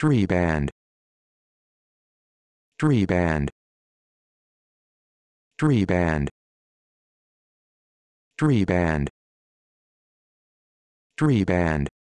tree band tree band tree band tree band tree band